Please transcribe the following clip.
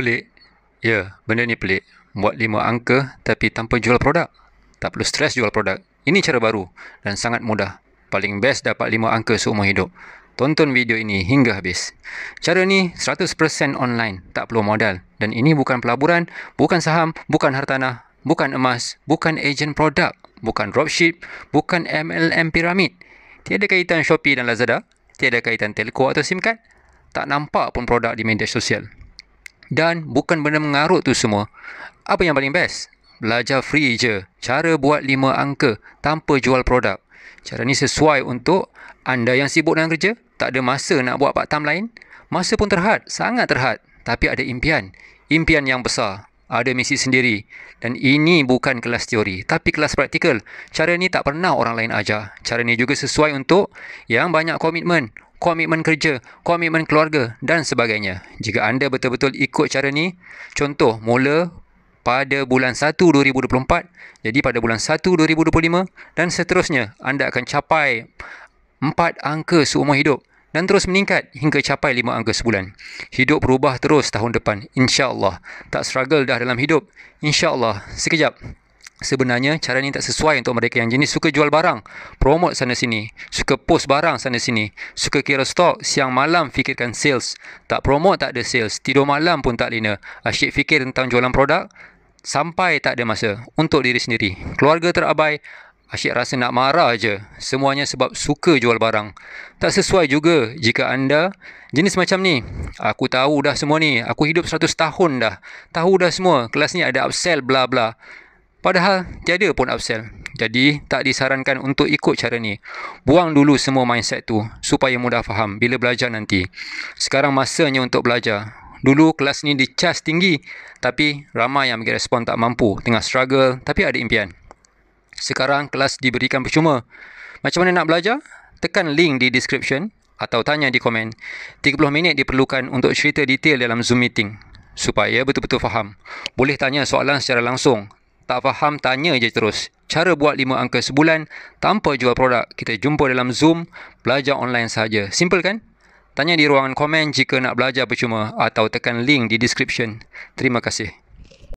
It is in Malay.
pelik. Ya, yeah, benda ni pelik. Buat lima angka tapi tanpa jual produk. Tak perlu stres jual produk. Ini cara baru dan sangat mudah. Paling best dapat lima angka seumur hidup. Tonton video ini hingga habis. Cara ni 100% online, tak perlu modal. Dan ini bukan pelaburan, bukan saham, bukan hartanah, bukan emas, bukan agent produk, bukan dropship, bukan MLM piramid. Tiada kaitan Shopee dan Lazada, tiada kaitan telco atau SIM card, tak nampak pun produk di media sosial dan bukan benda mengarut tu semua. Apa yang paling best? Belajar free je. Cara buat lima angka tanpa jual produk. Cara ni sesuai untuk anda yang sibuk dengan kerja, tak ada masa nak buat part time lain. Masa pun terhad, sangat terhad. Tapi ada impian. Impian yang besar. Ada misi sendiri. Dan ini bukan kelas teori, tapi kelas praktikal. Cara ni tak pernah orang lain ajar. Cara ni juga sesuai untuk yang banyak komitmen komitmen kerja, komitmen keluarga dan sebagainya. Jika anda betul-betul ikut cara ni, contoh mula pada bulan 1 2024, jadi pada bulan 1 2025 dan seterusnya anda akan capai empat angka seumur hidup dan terus meningkat hingga capai 5 angka sebulan. Hidup berubah terus tahun depan, Insyaallah Tak struggle dah dalam hidup, Insyaallah Sekejap, Sebenarnya cara ni tak sesuai untuk mereka yang jenis suka jual barang, promote sana sini, suka post barang sana sini, suka kira stok, siang malam fikirkan sales, tak promote tak ada sales, tidur malam pun tak lena, asyik fikir tentang jualan produk, sampai tak ada masa untuk diri sendiri. Keluarga terabai, asyik rasa nak marah aja, Semuanya sebab suka jual barang. Tak sesuai juga jika anda jenis macam ni. Aku tahu dah semua ni. Aku hidup 100 tahun dah. Tahu dah semua. Kelas ni ada upsell bla bla. Padahal tiada pun upsell. Jadi tak disarankan untuk ikut cara ni. Buang dulu semua mindset tu supaya mudah faham bila belajar nanti. Sekarang masanya untuk belajar. Dulu kelas ni dicas tinggi tapi ramai yang bagi respon tak mampu. Tengah struggle tapi ada impian. Sekarang kelas diberikan percuma. Macam mana nak belajar? Tekan link di description atau tanya di komen. 30 minit diperlukan untuk cerita detail dalam Zoom meeting supaya betul-betul faham. Boleh tanya soalan secara langsung tak faham, tanya je terus. Cara buat 5 angka sebulan tanpa jual produk. Kita jumpa dalam Zoom, belajar online saja. Simple kan? Tanya di ruangan komen jika nak belajar percuma atau tekan link di description. Terima kasih.